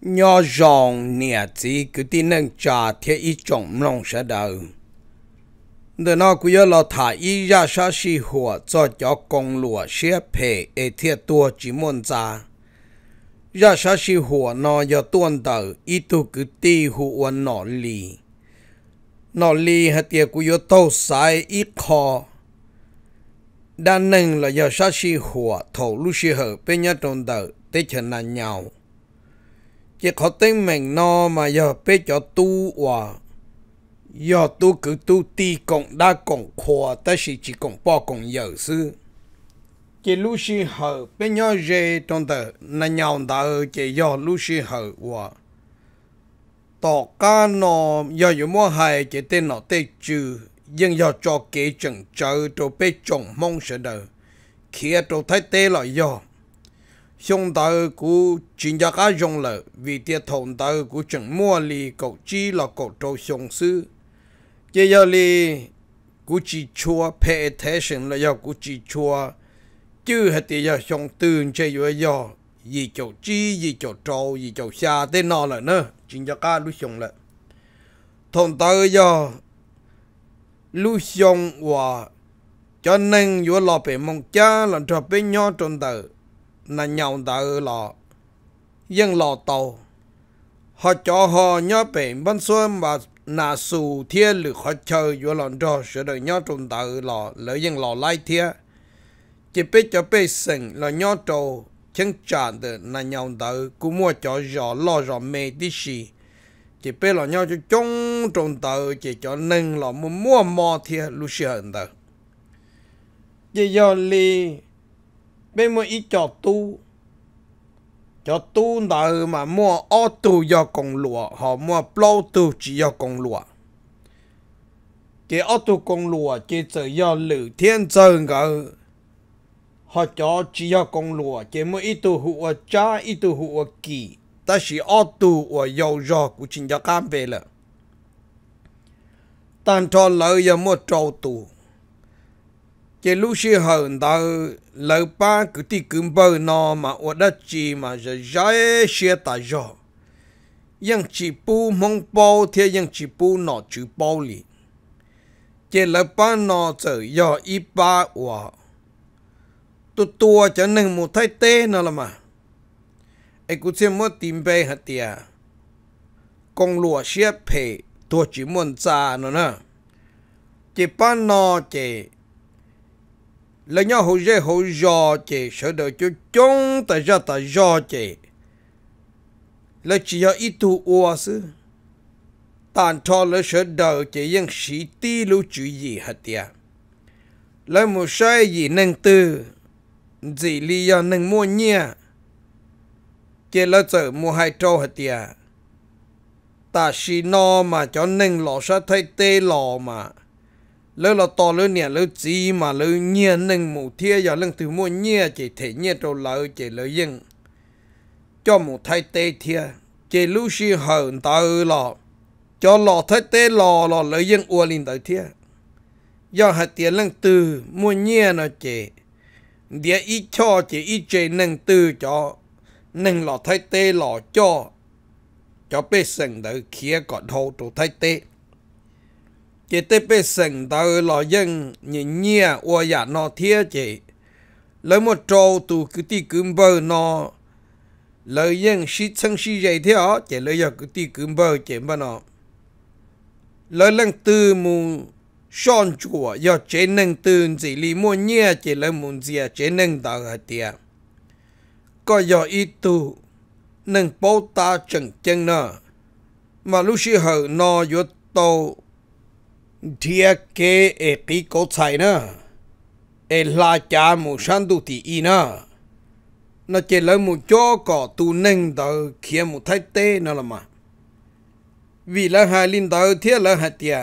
nhỏ giòn nè chỉ cứ tin nâng trà thế ít trọng lòng sẽ đời đời nó cứ giờ lo thả ý ra sa si hùa cho cho con lụa xe phê ê thiết tua chỉ muốn ra ra sa si hùa nó giờ tuôn tờ ít tu cứ ti hùa nọ lì nọ lì hạt tiệt cứ giờ tàu sai ít khó đa nâng là giờ sa si hùa thổ lúc si hở bên nhà trong tờ tết chân là nhau chỉ có tên mình nó mà giờ bé cho tu hòa giờ tu cứ tu ti cộng đa cộng khoa ta chỉ chỉ cộng bỏ cộng giờ sư chỉ lúc xí hở bây nhỏ dễ trong tờ là nhau đã chỉ giờ lúc xí hở hòa tỏ cá nó giờ có mua hay chỉ tên nó tên chữ nhưng giờ cho kế chừng chờ cho bé chồng mong sẽ đời khi tôi thấy tê lại giờ dùng đầu cú chính gia cá dùng lợi vì tiệt thôn đầu cú chẳng mua lì cậu chi là cậu trâu dùng sư chỉ giờ lì cú chỉ chua pay attention là do cú chỉ chua chứ hết tiệt giờ dùng tương chơi với giờ gì chỗ chi gì chỗ trâu gì chỗ xa tên nọ là nữa chính gia cá lúc dùng lợi thôn đầu giờ lúc dùng và cho nên vừa lo về mong cha làm cho bên nhau trong đời là nhậu đỡ lọ dân lọ tàu họ cho họ nhớ bể bắn xuân và nà sù thiên lử họ chờ vô lọn trò sửa đời nhớ trùng đỡ lọ lỡ dân lọ lai thiên chỉ biết cho biết sừng là nhớ trầu chân tràn được là nhậu đỡ cũng mua cho rõ lo rõ mê đi xì chỉ biết là nhau cho chung trùng tờ chỉ cho nâng là mua mua mò thiên lúc xưa hơn tờ chỉ do li bé mua ít cho tu cho tu nào mà mua ô tu cho công lúa họ mua bao tu chỉ cho công lúa cái ô tu công lúa chỉ chỉ cho lử thiên trần cơ họ cho chỉ cho công lúa cái mua ít tu hụ cha ít tu hụ kỳ ta chỉ ô tu và dầu dò cũng chỉ cho cam về là tan cho lợi giờ mua trâu tu cái lúc xưa hậu ta lỡ ba cứ đi cứng bờ nó mà ở đó chỉ mà giờ giải xe ta gió nhưng chỉ bu mong bao thì nhưng chỉ bu nó chữ bao lì cái lỡ ba nó giờ giờ ít ba hòa tu tua cho nên một thái tê nó là mà ai cũng xem mất tiền bê hạt tiệt công lúa xe phê tua chỉ muốn ra nó nè cái ba nó chỉ là nhau hồ dê hồ giò chị sợ đợi cho chống ta ra ta giò chị là chỉ có ít thu ua sư tàn cho là sợ đợi chị yên sĩ tí lưu chú gì hả tìa là một sai gì nâng tư gì lý do nâng mua nhia chị là sợ mua hai trâu hả tìa ta xì no mà cho nâng lọ sát thay tê lọ mà lỡ là to lỡ nè lỡ gì mà lỡ nhẹ nâng mù thia giờ lưng từ mua nhẹ chỉ thể nhẹ trâu lỡ chỉ lỡ yên cho mù thay tê thia chỉ lưu si hờn tờ lọ cho lọ thay tê lọ lọ lỡ yên ua linh tờ thia do hạt tiền lưng từ mua nhẹ nó chỉ địa ít cho chỉ ít chỉ nâng từ cho nâng lọ thay tê lọ cho cho bê sừng đỡ kia còn hậu trụ thay tê chỉ tế bê sinh tàu lò dân nhìn nhẹ ô dạ nó thiê chế, lấy một trâu tù cứ tì cứng bờ nó lời dân sĩ chân sĩ dạy thế ó chỉ lấy giờ cứ tì cứng bờ chị mà nó lời lần tư mù son chùa do chế nâng tư chỉ lý mua nhẹ chế lấy muốn gì à, chế nâng tàu hả tiệt có do ít tu nâng bố ta chẳng chân nè mà lúc sĩ hở nó vô tàu dia ke e ki ko chai na e la cha mu san du ti i na nó chỉ lấy một chỗ cỏ tu nâng tờ kia một thái tê nó là mà vì là hai linh tờ thiết là hai tia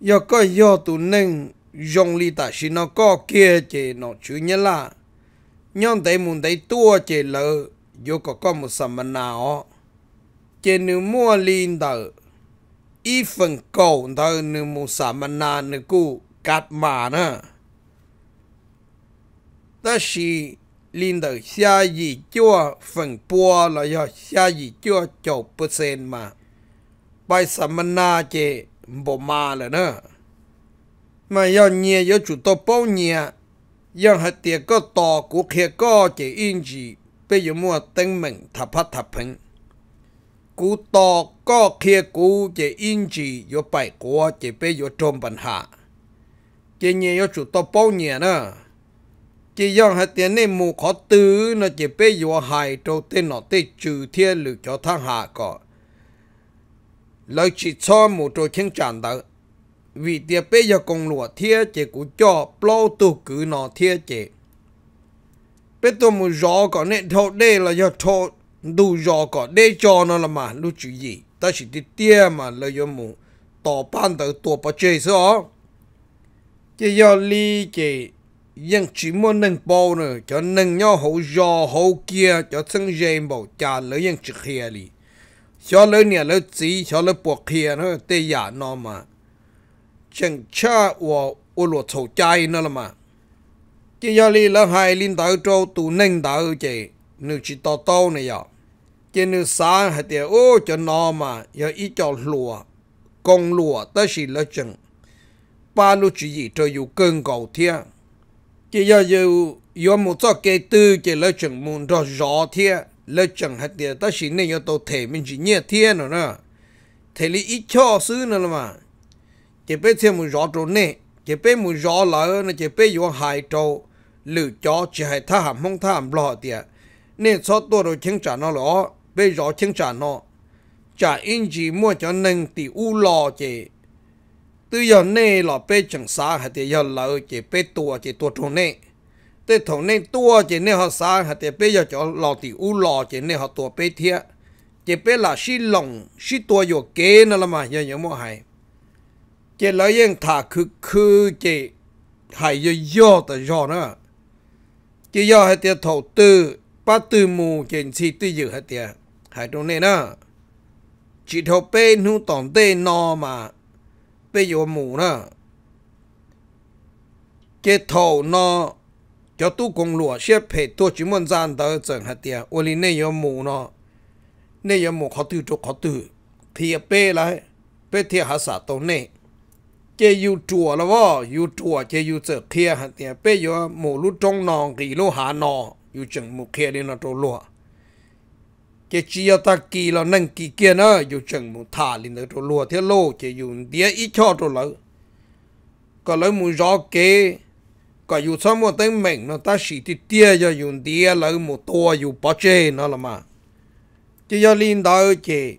do có do tu nâng dùng li ta xin nó có kia chỉ nó chữ nhớ là nhưng tại muốn thấy tua chỉ lỡ do có có một sầm nào chỉ nếu mua linh tờ อีฟังเก่าเธอหนึ่งมุสามนานนึกูกัดมานะแต่ชีลินเดอร์下一脚粉波了要下一脚九 percent 嘛ไปสัมมนาเจบ่มาแล้วเนอะมาย่อเนียย่อจุดตัวเป้าเนียย่อหัดเตียก็ต่อกูเคียก็เจอินจีไปอยู่มัวเต็งเหม่งทับพัดทับเพ่ง cú to có kia cú chỉ in chỉ yo bảy quá chỉ bây yo trộm bản hạ chỉ nhẹ yo chủ to bao nhẹ nè. chỉ yong hai tiền này mù khó tứ nè chỉ bây yo hại trâu tên nọ tê trừ thiên lử cho thang hạ có lời chỉ cho mù trâu thiên tràn tới vì tiền bây yo công lụa thiên chỉ cú cho bao tu cử nọ thiên chỉ bây tôi mù rõ có nè thâu đây là yo thâu đủ rõ có để cho nó là mà lúc chú gì ta chỉ đi tia mà lời yêu mù tỏ ban đầu tỏ bà chơi sao chỉ do chỉ nhưng chỉ muốn nâng bao nữa cho nâng nhau hậu giò kia cho sân dèm bảo cha lỡ nhưng chỉ kia đi cho lỡ nè lỡ chỉ cho lỡ bỏ kia nó tê giả nó mà chẳng cha của ô lụa sầu chay nó là mà chỉ do lý hai linh đạo trâu tụ nâng đạo chị nếu chỉ to to này vậy chế nữ sáng hết tiệt ô cho nó mà giờ ít cho lùa công lùa tới xì lỡ chừng ba lúc chỉ gì cho dù cơn cầu thia chế giờ giờ giờ một cho kê tư chế lỡ chừng muốn cho rõ thia lỡ chừng hả tìa tới xì nên giờ tôi thể mình chỉ nhẹ thia nữa nè thể li ý cho xứ nữa mà chế bé thêm một rõ trốn nè chế bé một rõ lỡ nè chế bé vô hai trâu lựa cho chỉ hay tha hàm không tha hàm lo tiệt nên cho tôi rồi chứng trả nó lỡ bây giờ chẳng trả nó trả in chỉ mua cho nên thì u lò chị từ giờ này là bây chẳng xa hay thì giờ là chị bây tua chị tua trong này tới thầu này tua chị này họ xa hay thì bây giờ cho lò thì u lò chị này họ tua bây thiệt chị bây là xí lòng xí tua vô kế nó là mà giờ nhớ mua hay chị lấy yên thả khứ khứ chị hay giờ giờ tới giờ nữa chỉ do hai tia thầu tư ba tư mù trên si tư dự hai tia ถ่ายตรงนี้นะจิตเขาเป้นูต่อมเต้นอมาเป้อยู่หมูนะเกทอนอจะตู้กงหลวงเชี่ยเพจตัวจิมันจานเตอร์จังฮะเตียวันนี้เนี่ยหมูนาะเนี่ยหมูเขาตื่นจกเขาตื่นเทียเป้ไรเป้เทียหาสาตรงนี้เจอยู่จัวแล้วว่าอยู่จัวเจอยู่เจอเคลียหันเตียเป้ยหมูลุจงนองกี่ลหานออยู่จังหมูเคลียดีนะตัวลัว chỉ chỉ ta kỳ là nâng kỳ kia nữa, dù chẳng muốn thả lên nữa rồi lùa thế lô chỉ dùng đĩa ít cho rồi lỡ có lỡ muốn rõ kế có dù sao mà tới mình nó ta chỉ thì tia cho dùng đĩa lỡ một to dù bỏ chê nó là mà chỉ cho linh đó chỉ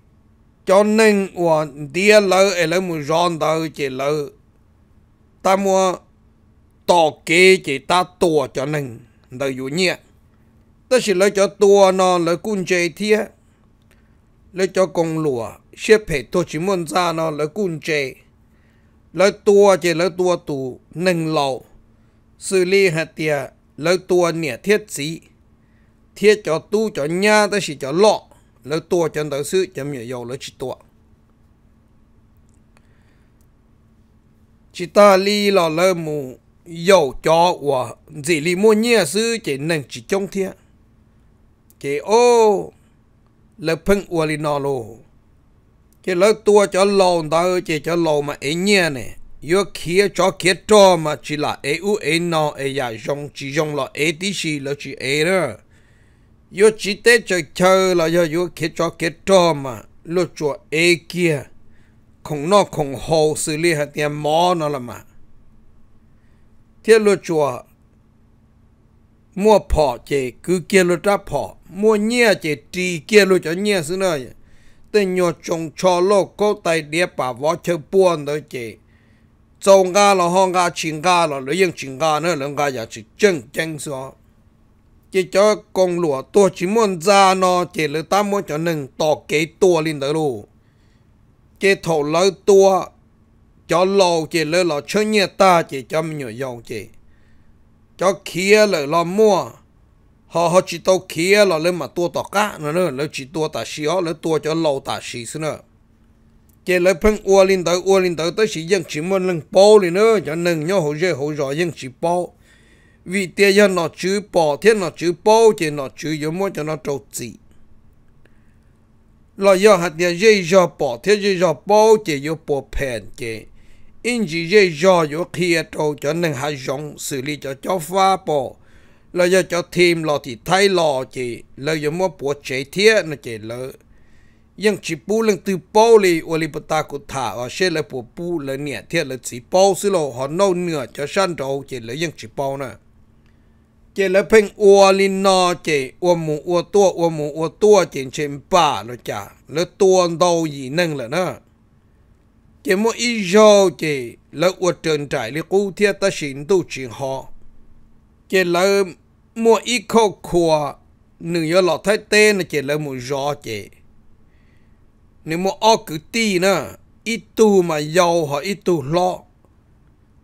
cho nên và đĩa lỡ ấy lỡ muốn rõ đó chỉ lỡ ta mua tỏ kế chỉ ta tổ cho nên đời dù nhiệt ta là lấy cho tua nó lấy cun chế thiê lấy cho công lụa xếp hệ tôi chỉ muốn ra nó lấy cun chế lấy tua chế, lấy tua tù nâng lầu xử lý hạt tiề lấy tua nhẹ thiết sĩ thiết cho tu cho nhà ta chỉ cho lọ lấy tua chân đầu sư chấm nhẹ dầu lấy chỉ tua chỉ ta li lọ lấy mù dầu cho và gì li mua nhẹ sư chỉ nâng chỉ trong thiết เจโอเลพึ่งอวลินอโลเจเลตัวจะลงงตาเจจะลงมาเอเนี่ยเนี่ยยกเขียจอเขียจอมาจีละเออูเอนอเอยายงจียงละเอติชีละจีเอร์ยกจีเตจะเจอละยยกเขียจอเขียจอมาลดจัวเอเกียของนอกของฮูลื่อเรียเตียมอนอละมาเที่ยลดจัวมั่วพอเจคือเกียรดรับพอ mua nhia chỉ trì kia luôn cho nhia xứ nơi tên nhỏ trồng cho lô cô tay đĩa bà võ chơi buồn đó chị trồng ga là hong ga chỉnh ga là lấy những chỉnh ga nữa lần ga giả chỉ chân chân số chỉ cho công lúa tua chỉ muốn ra nó chỉ lấy ta muốn cho nâng to kế tua lên đó luôn chỉ thầu lấy tua cho lâu chỉ lấy là chơi nhia ta chỉ cho mình nhỏ dòng chỉ cho kia lấy là mua họ họ chỉ tàu kia là lên mà tua tỏ cá nữa nữa lấy chỉ tua tả xí họ lấy tua cho lâu tả xí xí nữa chỉ lấy phân ua lên tới ua lên tới tới xí dân chỉ muốn lên bao lên nữa cho nâng nhau hỗ trợ hỗ trợ dân chỉ bao vì tiền dân nó chữ bỏ thiên nó chữ bao chỉ nó chữ yếu muốn cho nó trâu chỉ là do hạt tiền dây do bỏ thiên dây do bao chỉ yếu bỏ phèn chỉ in chỉ dây do yếu kia trâu cho nâng hạt giống xử lý cho cho phá bỏ เราจะจทีมเราที่ไทยรอจีเราอย่ามัวปวดเฉยเทียนะเจเลยยังชิปูเรื่องตือโป้เลยอลิปตากุถาาเช่เลยปวดปูเลยเนี่ยเทียเลยสีโป้สิโลหอนโนเนื้อจะชั้นเราเจเลยยังชิปูนะเจเลเพ่งอวลินนอเจอวหมูอวตัวอวหมูอวตัวเจนเชมป่าเราจ้ะแล้วตัวเดายีนึ่งแหละนะเจมัอีโจเจแล้วอวดเจินใจเลิกูเทียตาชินตู้ชิงหอ chỉ là mua ít khô khua nửa giờ lọt thấy tên là chỉ là mua gió chỉ nếu mà ô cứ ti nữa ít tu mà giàu họ ít tu lo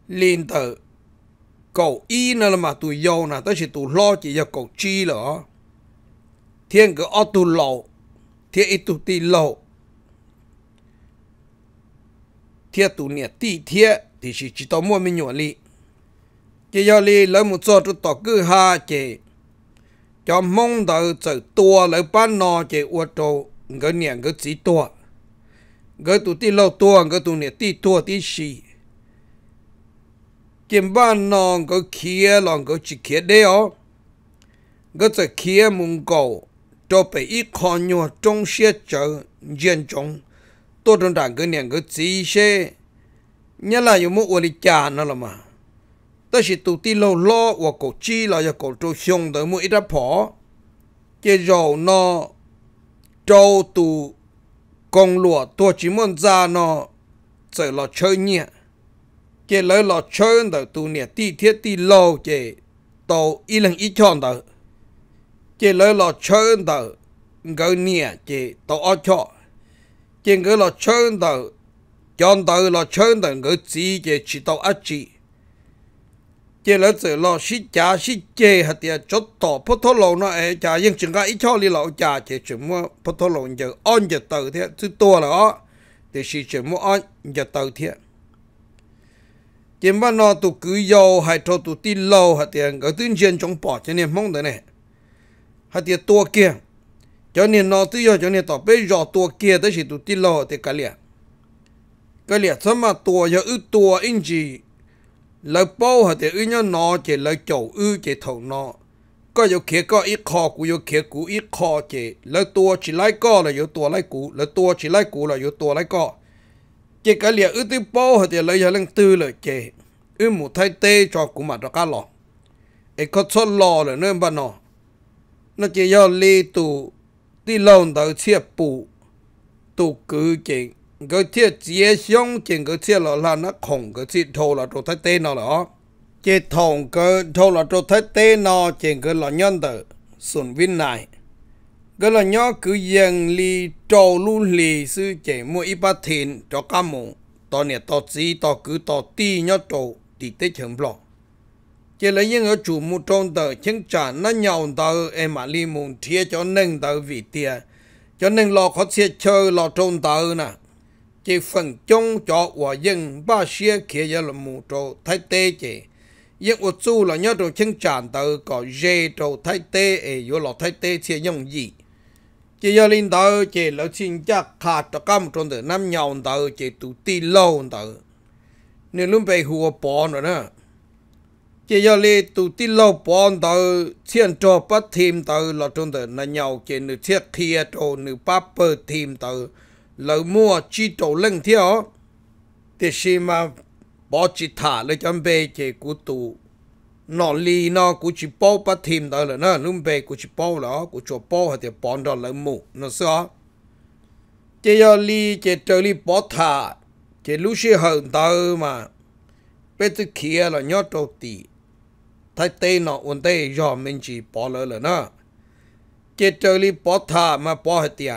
liên tờ cậu y nữa là mà tu giàu nè tới chỉ tu lo chỉ giờ cậu chi là thiên cứ ô tu lo thiên ít tu ti lo thiên tu nhiệt ti thiên thì chỉ chỉ tao mua mình nhỏ li chỉ do li lỡ một số chút tỏ cứ ha chị cho mong đợi sự tua lỡ ban nọ chị uất trâu ngỡ nhẹ ngỡ chỉ tua ngỡ tụ ti lâu tua ngỡ tụ nhẹ ti tua ti xì chim ban nọ ngỡ kia lọ ngỡ chỉ kia đeo ngỡ sự kia mùng cầu cho bị ít khó nhua trong xe chở diện trong tôi đơn đảng ngỡ nhẹ cái gì xe nhớ mà ta chỉ tụt ti lâu lo và cổ chi là giờ cổ trâu xong tới mũi ra phỏ chế dầu nó trâu tụ con lụa tua chỉ muốn ra nó chơi là chơi nhẹ chế lấy là chơi tới tụ nhẹ ti thiết ti lâu chế tàu y lần y chọn tới chế lấy là chơi tới ngỡ nhẹ chế tàu ở chọn chế ngỡ là chơi tới chọn tới là chơi tới ngỡ gì chế chỉ tàu ở chỉ chế là sự lo xí cha xí chê hạt tiền chốt tổ phốt thô lầu nó ấy cha nhưng chừng cái ít cho đi lậu cha chỉ chỉ mua phốt thô lầu giờ on giờ tờ thế thứ tua là ó thì chỉ chỉ mua on giờ tờ thế chỉ mà nó tụ cứ dầu hay cho tụ tin lâu hạt tiền cái tuyên truyền trong bỏ cho nên mong thế này hạt tiền tua kia cho nên nó tự do cho nên tỏ bây giờ tua kia tới chỉ tụ tin lâu thì cái liền cái liền xong mà tua giờ ít tua in gì lợi bố họ thì ư nhau nọ chỉ lợi chỗ ư chỉ thầu nọ, có yếu kia có ít khó cú yếu kia cú ít khó chỉ lợi tua chỉ lấy có là yếu tua lấy cú lợi tua chỉ lấy cú là yếu tua lấy có chỉ cái liệt ư tư bố họ thì lợi giờ lên tư lợi chỉ ư một thay tê cho cú mà ra cá lọ ấy có số lò là nên bạn nọ, nó chỉ do li tù đi lâu đầu chia bù tù cứ chỉ cái thiết chế xong trên cái thiết là là nó không cái thiết thô là đồ thái tê nó đó chế thòng cái thô là đồ thái tê nó trên cái là nhân tử xuân viên này cái là nhớ cứ dần li trâu lu li sư chế mua ít bát thìn cho cá mù to nè to gì to cứ to ti nhớ trâu thì tê chấm lọ chế lấy những ở chủ mua trong tờ chứng trả nó nhau tờ em mà li mùng thiê cho nâng tờ vị tiền cho nên lọ khó xe chơi lọ trong tờ nè chỉ phần chung cho và dân ba xe kia giờ là một trâu thay tê chỉ nhưng một chỗ là nhớ đồ chân tràn tự có dê trâu thay tê ấy vô lọ thay tê chỉ dùng gì chỉ giờ lên tới chỉ là xin chắc khá cho cam trong từ năm nhau tới chỉ tụ ti lâu tới nên luôn bị hùa bỏ nữa nè chỉ giờ lên tụ ti lâu bỏ tới thiên trò bắt thêm tới là trong từ năm nhau chỉ nửa chiếc kia trâu nửa bắp bơ thêm tới lỡ mua chi tổ lên theo, thì khi mà bỏ chỉ thả lấy chuẩn bị chỉ cú tù nó li nó cú chỉ bỏ bắt thêm đó là nó luôn bê cú chỉ bỏ đó cú cho bỏ thì bỏ đó lỡ mù nó sao chỉ cho li chỉ trở li bỏ thả chỉ lúc xí hờn tao mà bây giờ kia là nhớ trâu tì thay tê nó ổn tê do mình chỉ bỏ lỡ là nó chỉ trở li bỏ thả mà bỏ hết tiền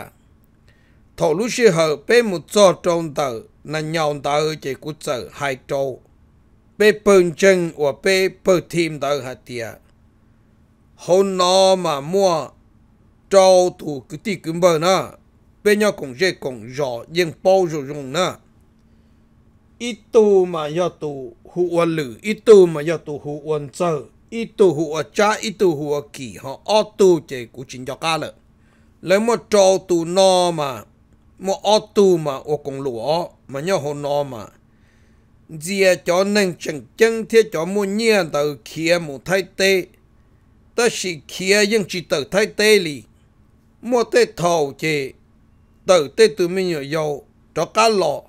thổ lúc xưa hở bê một cho trông tờ là nhọn tờ chỉ có tờ hai trâu bê bơm chân và bê bơ thêm tờ hạt tìa hôm nọ mà mua trâu thủ cái tì cứ bơ nữa bê nhau cũng dễ cũng rõ nhưng bao giờ dùng nữa ít tu mà do tu hụ uẩn lử ít tu mà do tu hụ uẩn sơ ít tu hụ ở cha ít tu hụ ở kỳ họ ở tu chỉ cũng chính cho ca lợ lấy một trâu tu no mà mo o tu mà ô cùng lúa mà nhớ hồ nó mà dìa cho nên chẳng chân thế cho mua nhia tờ kia một thay tê ta chỉ kia nhưng chỉ tờ thay tê lì mua tê thầu chê tờ tê tụi mình nhớ dầu cho cá lọ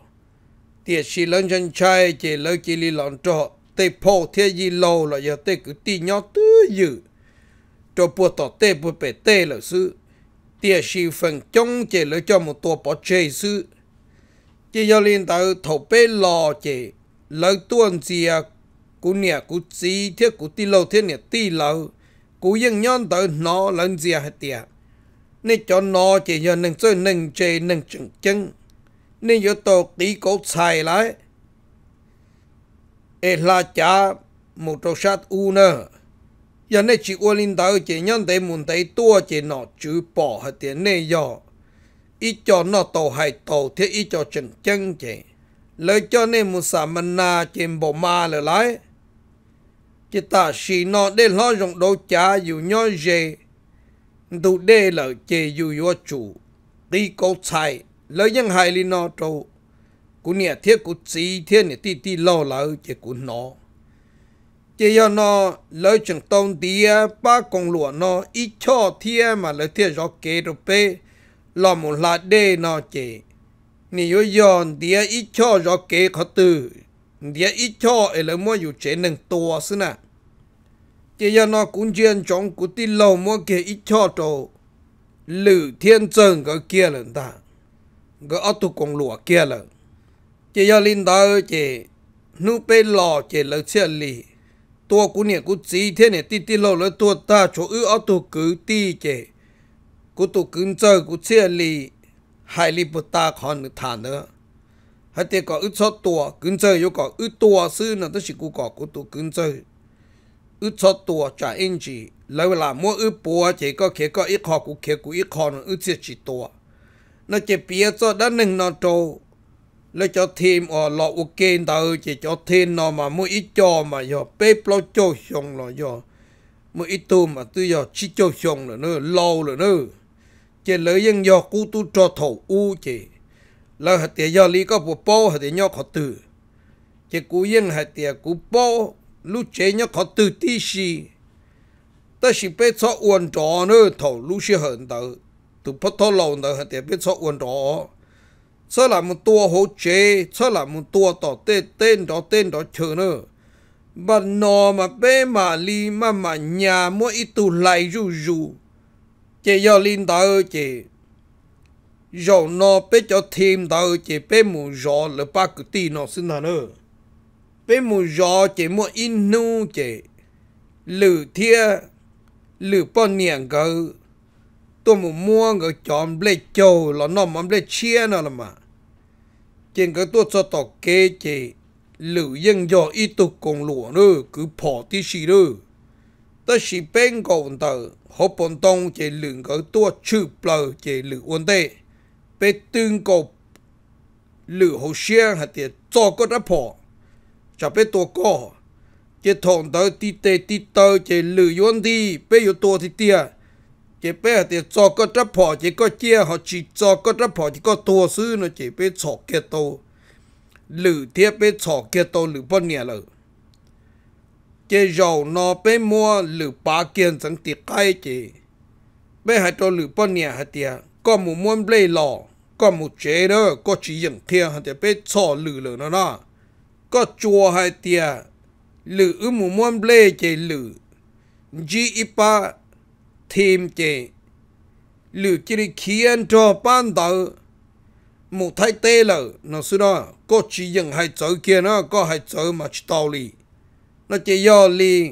tiệt chỉ lớn chân trai chê lỡ chỉ lì lọn trọ tê phô thế gì lâu là giờ tê cứ tì nhỏ tứ dữ cho bùa tỏ tê bùa bể tê là sư tia si phần chung chế lỡ cho một tổ bỏ chế sư chỉ do liên tàu thổ bê lò chế lỡ tuân gì à cú nè cú gì thiết cú ti lâu thiết nè ti lâu cú yên nhon tàu nó lần gì à tia nên cho nó chế do nâng chơi nâng chế nâng chừng chân nên cho tổ tí cố xài lại ê là cha một trâu sát u nữa 人呢只窝领导这样的问题多这那主播和点内容，一叫那都还头贴一叫真正这，来叫呢木啥么那见不嘛了来，这大事那得老用到家有鸟热，都得了这有要主，地沟菜，来人还里那做，古年贴古几天呢滴滴老老这古孬。chỉ yo nó lỡ chừng tông địa ba công lúa nó ít cho thia mà lỡ thia cho kế được pe lo một lá đê nó chỉ nì yo yon tía ít cho cho kế khó tử địa ít cho ấy lỡ mua dù chế nâng to xí nè chỉ yo nó cũng chuyên trong cụ tí lâu mua kia ít cho trâu lử thiên trần cái kia lần ta cái ở tu công lúa kia lần chỉ yo linh đó chỉ nu pe lò chỉ lỡ chia lì ตัวกูเนี่ยกูจีเท่เนี่ยตีตีเราแล้วตัวตาโชว์อื้อเอาตัวกือตีเจกูตัวกืนเจอกูเชื่อลีหายลีปุตตาคอนหรือฐานเนอะให้เตก็อึดชอตัวกืนเจอยู่ก็อึดตัวซื้อน่ะต้องสิกูก็กูตัวกืนเจออึดชอตัวจ่าเอ็นจีแล้วเวลามั่วอึดปัวเจก็เขก็อึดคอกูเขกูอึดคอน่ะอึดเสียจีตัวน่ะเจเปียจอด้านหนึ่งนอนโต lấy cho thêm ở ờ, lọ u kên chỉ cho thêm nó mà mỗi ít cho mà giờ bê plo cho xong rồi giờ mỗi ít tu mà tôi giờ chỉ cho xong rồi nữa lâu rồi nữa chỉ lấy những giờ cú tu cho thầu u chỉ là hạt tiền giờ lý có bộ bao hạt tiền nhau khó từ chỉ cú những hạt tiền cú bao lúc chế nhau khó từ tí xì ta chỉ bê cho uốn trò nữa thầu lúc xì hận tàu tụ phát thâu lâu nữa hạt tiền bê cho uốn trò cho là một tua hồ chế cho là một tua tỏ tên tên đó tên đó chờ nữa bà nò mà bé mà li mà mà nhà mua ít tù lại rù rù chị do linh ta ơi chị rồi nó bé cho thêm ta ơi chị bé mù rõ là ba cứ tì nò xin hả nữa bé mù rõ chị mua ít nu chị lử thia lử bao niệm cơ tôi mù mua người chọn lệ châu là nó mà lệ chia nó là mà จงก็ตัวจะตอกเกเจหรือยังยออีตุกงหลวงเนอคือพอที่สีเนอแต่สิเป่งก่อนเตอรฮอบปนตงเจหลือก็ตัวชื่อเปล่าเจหรืออวนเตะเป็นตึงกบหรือหวเชียงหัดเดียจอก็รับพอจะเป็นตัวก่อเจทองเตอตีเตตีเตอร์เจหรือยวนดีเป็นอยู่ตัวที่เตียเจเป้เตียจอก็จะพอเจก็เจียหอจีจอก็จะพอเจก็ตัวซื้อนะเจเป้ฉอกเกตโตหรือเทียเป้ฉอกเกตโตหรือปนเนี่ยเลยเจยาวนอเป้มัวหรือปาเกียนสังติไกลเจเป้หาตัวหรือปนเนี่ยหาเตีย ก็หมูม้วนเบลหล่อก็หมูเจเดอก็จีอย่างเทียหาเตียเป้ฉอหรือเลยนะนะก็จัวหัเตีย หรืออุหมูม้วนเบลเจหรือจีอีปา thêm chế liệu chỉ đi khiến cho ban đầu một thái tê là nó xưa đó có chỉ dừng hai chỗ kia nó có hai chỗ mà chỉ tàu lì nó chỉ do lì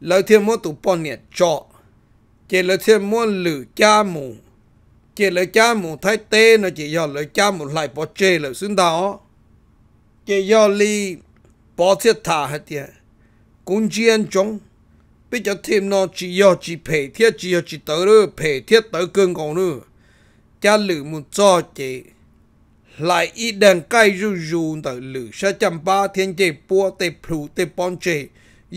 lời thêm mỗi tụ bọn nhẹ cho chỉ lời thêm mỗi lử cha mù chỉ lời cha mù thái tê nó chỉ do lời cha mù lại bỏ chê là xưa đó chỉ do lì bỏ thiết thả hết tiền cũng chiến chống ปจะทีมนอจียอจีเพเทียจียอจีเตอร์เพเทียเตอร์เกินกองนู้จะหลือมุจอเจหลอีแดงใกล้รูรูเตอ่หลือชะจำปาเทียนเจปัวเตปลูเตปอนเจ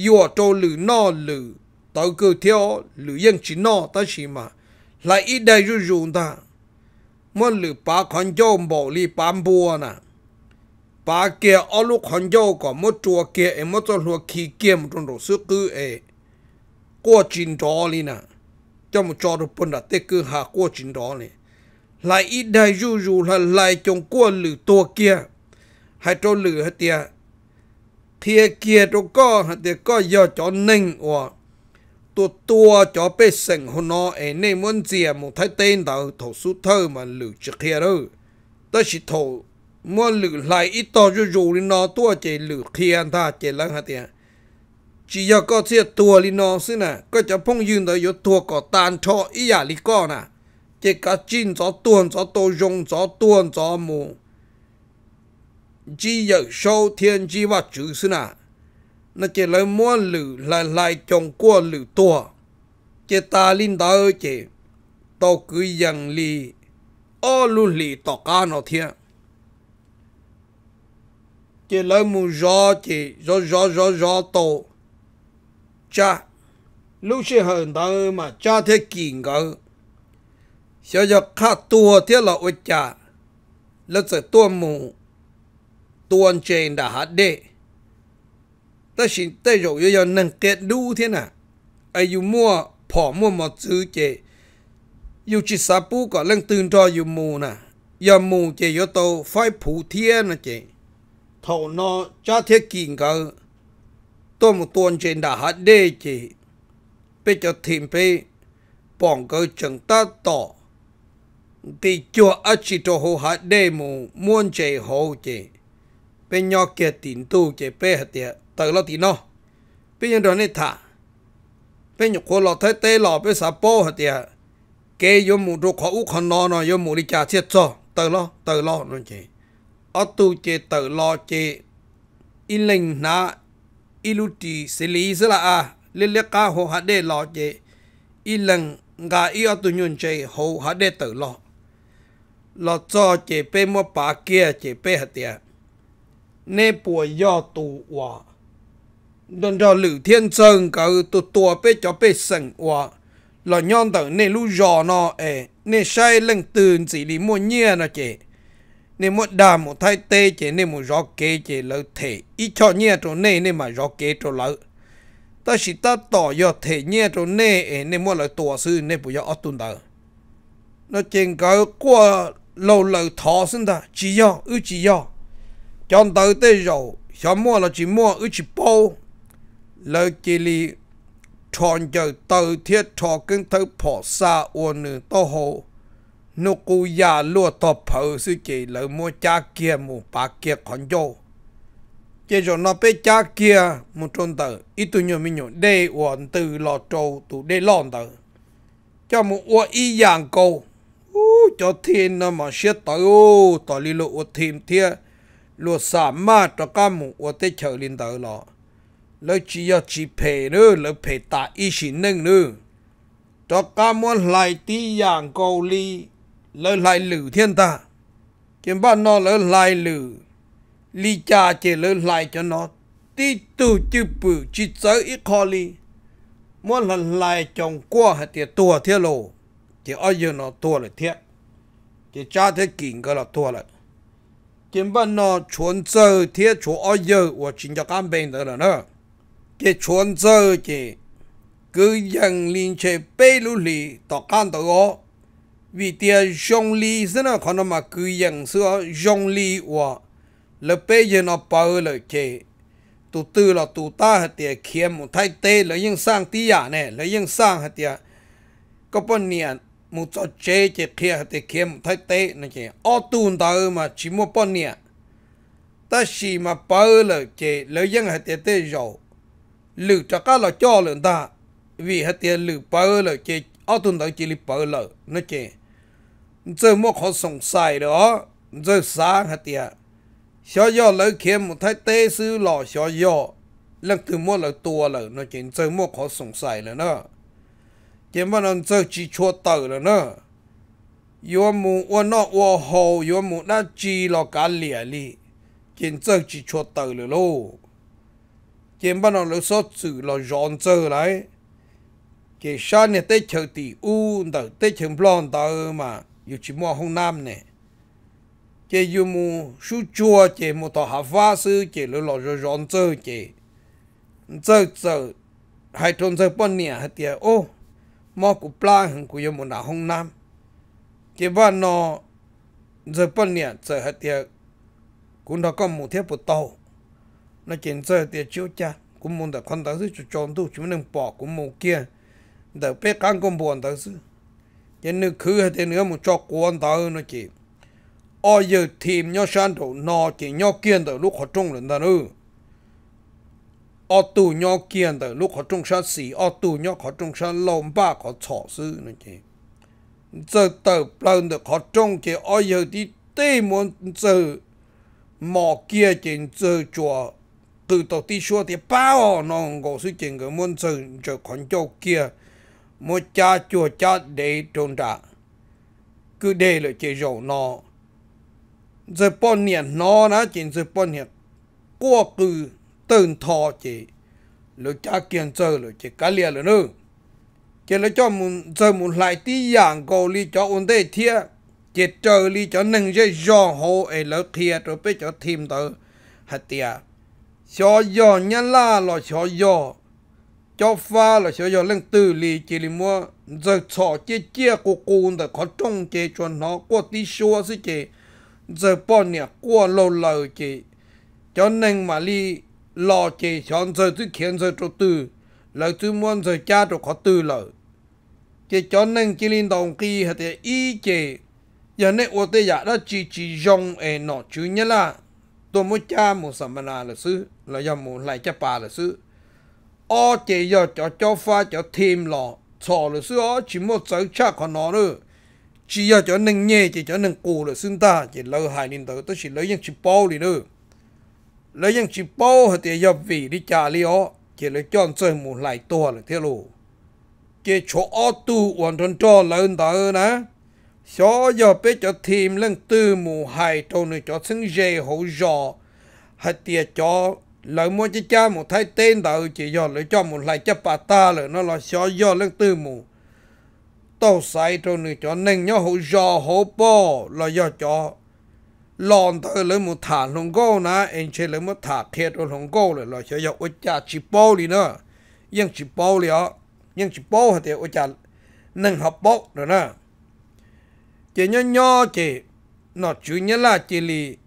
ยัวโจหรือนอหรือเตอร์เกเทียหลือยังจีนอตั้งชิมาหลอีแดงรูรูแต่เมื่อหรือปาขันโจบอกลีปามบัวน่ะปาเกออลูกขันโจก็มุจัวเกอเอมุจัวหัวขี้เกี่ยมจนรู้สึกเออ过紧多哩呐，叫么抓住本啦，得个下过紧多哩，来一代如如来来种过绿多 kia，还做绿还点，贴 kia 做个还点个要做嫩哇，ตัวตัวจะไปสังหนอเอเนมันเจียมุทัยเต้นดาวถูสุเธอมันหลุดจะเคลียร์แต่สิถูมันหลุดไหลอีต่อจู่ๆนี่นอตัวเจหลุดเคลียร์ท่าเจแล้วฮะเตีย chỉ giờ có chia tua li nó xí nè có cho phong dương tới yếu tua có tàn cho ý giả li có nè chỉ cả chín gió tuôn gió tô dùng gió tuôn gió mù chỉ giờ sâu thiên chỉ vật chữ xí nè nó chỉ lấy mua lử lại lại trong qua lử tua chỉ ta linh ta ơi chỉ tao cứ dần li ô lu li tao cá nó thiên chỉ lấy mua gió chỉ gió gió gió gió tàu cha lúc xe hờn đó mà cha thế kiện gỡ sẽ cho khá tua thế là ôi cha là sẽ tua mù tuôn trên đã hạt đệ ta xin tay rồi yêu yêu nâng kết đu thế nào ai yêu mua bỏ mua một chữ chế yêu chỉ sa bú có lăng tương cho yêu mù nè yêu mù chế yêu tàu phải phụ thiên nè chế thầu no cha thiết kiện cơ tôi một tuần trên đã hát đê chỉ bây giờ thêm bây bọn cơ chẳng ta tỏ thì chùa ở chỉ cho hồ hát đê mù muốn chế hồ chỉ, bên nhỏ kia tín tu chỉ bây hạt tiệt tớ lo tín nó bây giờ đó này thả bên nhục khổ lọ thấy tê lọ bây xả bố hạt tiệt kê yo mù đồ khó u khó nó nó yo mù đi trả chết cho tớ lo tớ lo nó chỉ, ở tu chỉ tớ lo chỉ, in linh na iluti sili sala a lele ka ho ha de lo je ilang ga i o tu nyun che ho ha de tự lo lo cho che pe mo pa kia che pe ha tia ne pu yo tu wa don do lử thiên sơn ka tu tua pe cho pe sang wa lo nhon tự ne lu yo no e ne sai leng tưn chỉ li mua nhia nó che nên một đà một thay tê chế nên một rõ kế chế lỡ thể ít cho nhẹ chỗ này nên mà rõ kế chỗ lỡ ta chỉ ta tỏ do thể nhẹ chỗ này nên một lỡ tổ sư nên bây giờ ở tuần đó nó trên cái qua lâu lâu thọ sinh ta chỉ yo ư chỉ yo chọn tới tê rồi cho mua là chỉ mua ư chỉ bao lỡ chỉ li chọn giờ tới thiết thọ kinh tới bỏ sa uốn nửa to hồ nô cô già lúa thọ phở sư chị lỡ mua cha kia mu bà kia còn dô chế cho nó bé cha kia mu trôn tờ ít tu nhiều mình nhiều đê uẩn từ lò trâu tụ đê lòn tờ cho mù ua y dạng câu cho thiên nó mà xét tới ô tỏ li lộ ua thêm thia lúa xả ma cho ca mu o tê chở lên tờ lọ lỡ chi cho chi phê nữa lỡ phê ta y xin nâng nữa cho ca muốn lại ti dạng câu li lỡ lại lử thiên ta kiếm bạn nó lỡ lại lử li cha chế lỡ lại cho nó tí tu chữ bự chỉ sợ ít khó lý muốn lần lại chồng qua hay tiệt tua thiết lộ chỉ ở giờ nó tua lại thiệt, chỉ cha thế kiện cái là tua lại kiếm bạn nó chuẩn sơ thiệt chỗ ở giờ và chính cho cam bên đó là nữa cái chuẩn sơ chỉ cứ dần liên chế bê lũ lì tỏ can tỏ gõ vì tia dòng li dân ở khó nó mà cứ yên xưa dòng li wa lỡ bê yên nó bảo lỡ chê tụ tư là tụ ta hả tia khiếm một thay tê lỡ yên sang tí giả nè lỡ yên sang hả tia có bọn niên một cho chê chê khía hả tia khiếm một thay tê nè chê ô tùn ta ư mà chỉ mua bọn niên ta xì mà bảo lỡ chê lỡ yên hả tia tê dầu lử cho cá là cho lỡ ta vì hả tia lử bảo lỡ chê ô tùn ta chỉ lì bảo lỡ nó chê จะมัวขอสงสัยเด้อจะสาหัเตียชอยอเลยเขียนมุทัยเตซื้อหล่อชอยอเรื่องถึงมัวเลยตัวเลยนะเจนงจะมัวขอสงสัยเลยเนาะเจนว่านั่นจะจีชัวเตอร์เลยเนาะยัวมูว้วนนอกอ้วนหูยัวมูน่าจีหลอกการเหลี่ยลีเจนงจะจีชัวเตอร์เลยลูกเจนบ้านเราเลยสอดสื่อเราย้อนเจอเลยเกี่ยชาเนี่ยเตะเฉยตีอู้แต่เตะเฉยปลอนเดอร์มาอยู่ชิมัวห้องน้ำเนี่ยเจอยู่มูชูจัวเจมูต่อหาฟ้าซื้อเจหรือหล่อร้อนเจอเจเจอเจอให้ทนเจอป้อนเนี่ยเตียโอ้มอกูปลาหังกูอยู่มูหน้าห้องน้ำเจว่านอเจอป้อนเนี่ยเจอเตียกูนอก็มูเทียบปุตโต那检测的酒驾，我们的看到是就中毒，就能报我们见，特别干公部门都是。yên nữ khứ hệ tên nữa một cho quan tao nó chị ở giờ tìm nhau sang đầu nó chỉ nhau kiên từ lúc họ trung lần ta nữa ở tù nhau kiên từ lúc họ trung sát sĩ ở tù nhau họ trung sát lòng ba họ thọ sư nó chị giờ tờ lần được họ trung chỉ ở giờ đi tê muốn giờ mò kia chỉ giờ chùa từ đầu tiên xưa thì bao nó ngồi suy chuyện cái muốn giờ giờ còn cho kia mua cha chùa cha để trôn trả cứ để lại chế dầu nó giờ bọn niệm nó nó chỉ giờ bọn niệm qua cứ tên thọ chế rồi cha kiên chờ rồi chế cá liền rồi nữa chế lấy cho muốn giờ muốn lại tí dạng cầu li cho ổn tê thiệt chế chờ li cho nâng dây giòn hồ ấy lỡ thiệt rồi bây cho thêm tới hạt tiệt cho giòn nhá la lo cho giòn cho pha là sẽ cho lên từ lì chỉ lì mua giờ chọ chia chia của cô đã có trong chế cho nó qua tí xua sẽ chế giờ bỏ nhà qua lâu lâu chế cho nên mà lì lo chế chọn giờ thứ khiến giờ cho từ là thứ muốn giờ cha cho có từ lợi chế cho nên chỉ linh đồng kỳ hay là ý chế giờ này ô tê giả dạ đó chỉ chỉ dùng ấy nó chứ nhá là tôi muốn cha một sản phẩm là sư là do một lại cha bà là sư ở chỉ giờ cho cho pha cho thêm lo cho là xưa chỉ một số chắc còn nó nữa chỉ giờ cho nâng nhẹ chỉ cho nâng cổ là xin ta chỉ lâu hai nên tới tới chỉ lấy những chỉ bao đi nữa lấy những chỉ bao thì giờ vì đi trả lý ó chỉ lấy chọn chơi một lại to là thế luôn chỉ chỗ ở tu hoàn toàn cho lớn ta ơi nè cho giờ bé cho thêm lên từ mù hai trâu nữa cho sinh dễ hỗ trợ hay tiệt cho lợi mua cho cha một thay tên tàu chỉ do lợi cho một lại cho bà ta lợi nó là xó do lên tư mù tàu sai cho người cho nên nhớ hồ do hồ bò là do cho lòn tới lợi một thả lồng gô nà anh chơi lợi một thả thiệt rồi lồng gô lợi là xó do ôi cha chỉ bò đi nữa nhưng chỉ bò liền nhưng chỉ bò hả thì ôi cha nâng học bò rồi nè chỉ nhớ nhớ chỉ nó chủ nhớ là chỉ lì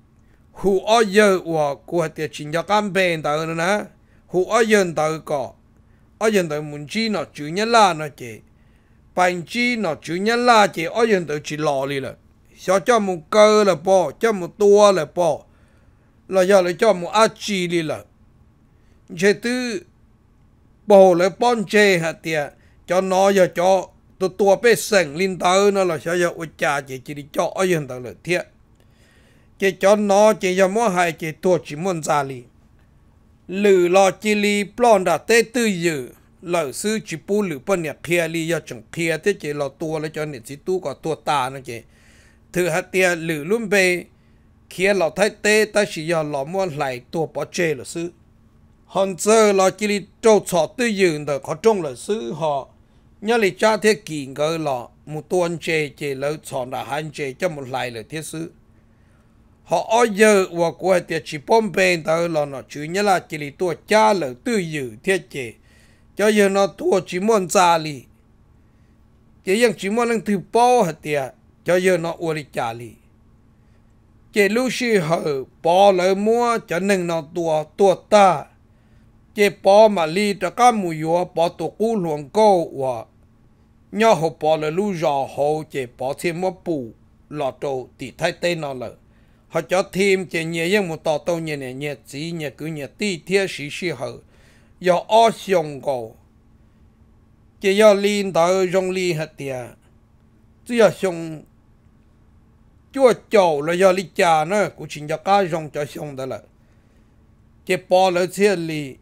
hu o yơ wa ku ha tia chin ya cam ben ta ơ na hu o yơ ta ơ ko o yơ ta mun chi nó chữ nhá la nó chị bạn chi nó chữ nhá la chị o yơ ta chỉ lò li là sao cho mu cơ là po cho mu tua là po là giờ là cho mu a chi li là chế tư bộ là bon chê hạt tia cho nó giờ cho tôi tua bê sành linh ta nó là sao giờ ôi cha chị chỉ đi cho ở dân tao là thiệt chỉ cho nó chỉ cho mua hai chỉ tua chỉ muốn ra li lử lo chỉ li plon đã tê tư dự lỡ sư chỉ pu lử bên nhà kia li do chẳng kia thế chỉ lo tua lấy cho nên chỉ tu có tua ta nó chỉ thứ hạt tia lử luôn về kia lo thấy tê ta chỉ cho lo muốn lại tua bỏ chê lỡ sư hòn giờ lo chỉ li trâu sọ tư dự được có trông lỡ sư họ nhớ li cha thế kỳ ngờ lo một tuần chê chê lỡ sọ đã hắn chê cho một lại lỡ thiết sư họ ở giờ và của thì chỉ bom bên tao là nó chủ nhất là chỉ là tua cha là tư dự thiết chế cho giờ nó tua chỉ muốn trả li chỉ những chỉ muốn thứ bao hết tiệt cho giờ nó uổng đi trả li chỉ lúc khi họ bỏ lỡ mua cho nên nó tua tua ta chỉ bỏ mà li cho các mùi yếu bỏ tua cú luồng câu và nhau hộp bỏ lỡ lúc giờ họ chỉ bỏ thêm một bù lọt đồ thì thay tên nó lợi họ cho thêm chỉ nhẹ nhưng một tọt tàu nhẹ này, nhẹ chỉ nhẹ cứ nhẹ tí thiết sĩ sĩ hậu do ô xong cổ chỉ do liên tới rong li hạt tiệt chỉ do xong chúa chầu là do lý cha nữa cũng chỉ do cá rong cho xong đó là chỉ bỏ lỡ thiết lý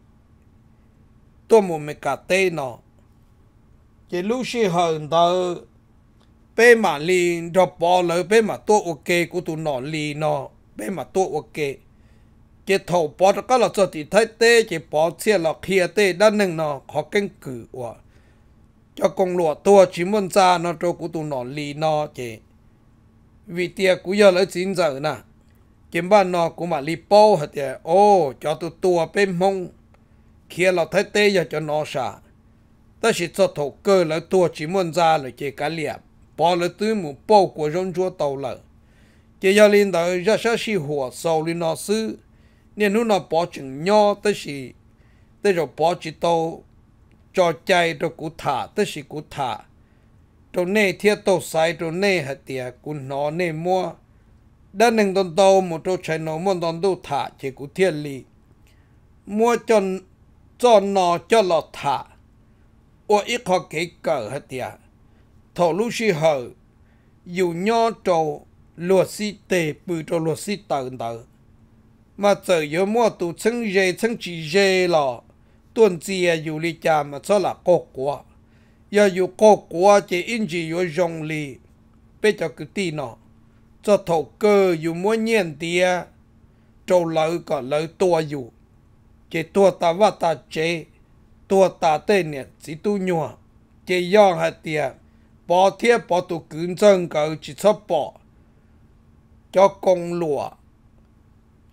tôi muốn mình cả tên nó chỉ lúc sĩ hậu tới bé mà li đọ bỏ lỡ bé mà tôi ok của tụi nó li nó bé mà tôi ok cái thầu bỏ cho các là cho thì thấy tê cái bỏ xe là kia tê đã nâng nó họ kinh cử quá cho công lụa tua chỉ muốn ra nó cho của tụi nó li nó chỉ vì tiệc của giờ lấy chín giờ nè chỉ ban nó cũng mà li bao hết vậy ô cho tụi tua bé mông kia là thấy tê giờ cho nó xả ta chỉ cho thầu cơ lấy tua chỉ muốn ra là chỉ cá liệp bỏ lỡ tư mù bầu của rong chúa tàu lợ chỉ gia linh đó ra sát si hùa sau linh nó sư nên nó bỏ chừng nho tới si tới rồi bỏ chỉ tàu cho chạy rồi cú thả tới si cú thả rồi nè thiết tàu sai rồi nè hạt tiệt cú nó nê mua đã nâng tôn tàu một trâu chạy nó một tôn đu thả chỉ cú thiên lý mua cho cho nó cho lọ thả ủa ít khó kỹ cỡ hạt tiệt thổ lu si hở dù nho trầu luật si tề bự trầu luật si tờ tờ mà giờ yếu mua tụ chân dê chân chỉ dê lọ tuần gì à dù li cha mà cho là cô quá giờ dù cô quá chỉ in chỉ yếu dòng li bây cho cứ tin nọ cho thổ cơ dù mua nhiên tia à, trầu lợi có lợi tua dù chỉ tua ta và ta chế tua ta tên nè chỉ tu nhua chỉ do hạt tiền 波贴波都卷真够一出波，叫公路，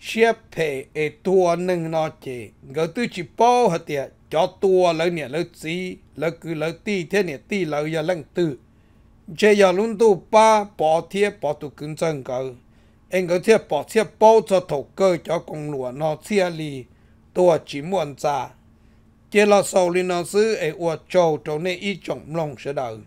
雪皮会多能那些，我都去包下点，叫多了呢，了子，了个了地天呢地了也能得，这要轮到把波贴波都卷真够，应该贴波贴包着头个叫公路那些里多几万扎。chế là sau linh nó sư ấy ua châu trong này ít trọng lòng sẽ đời.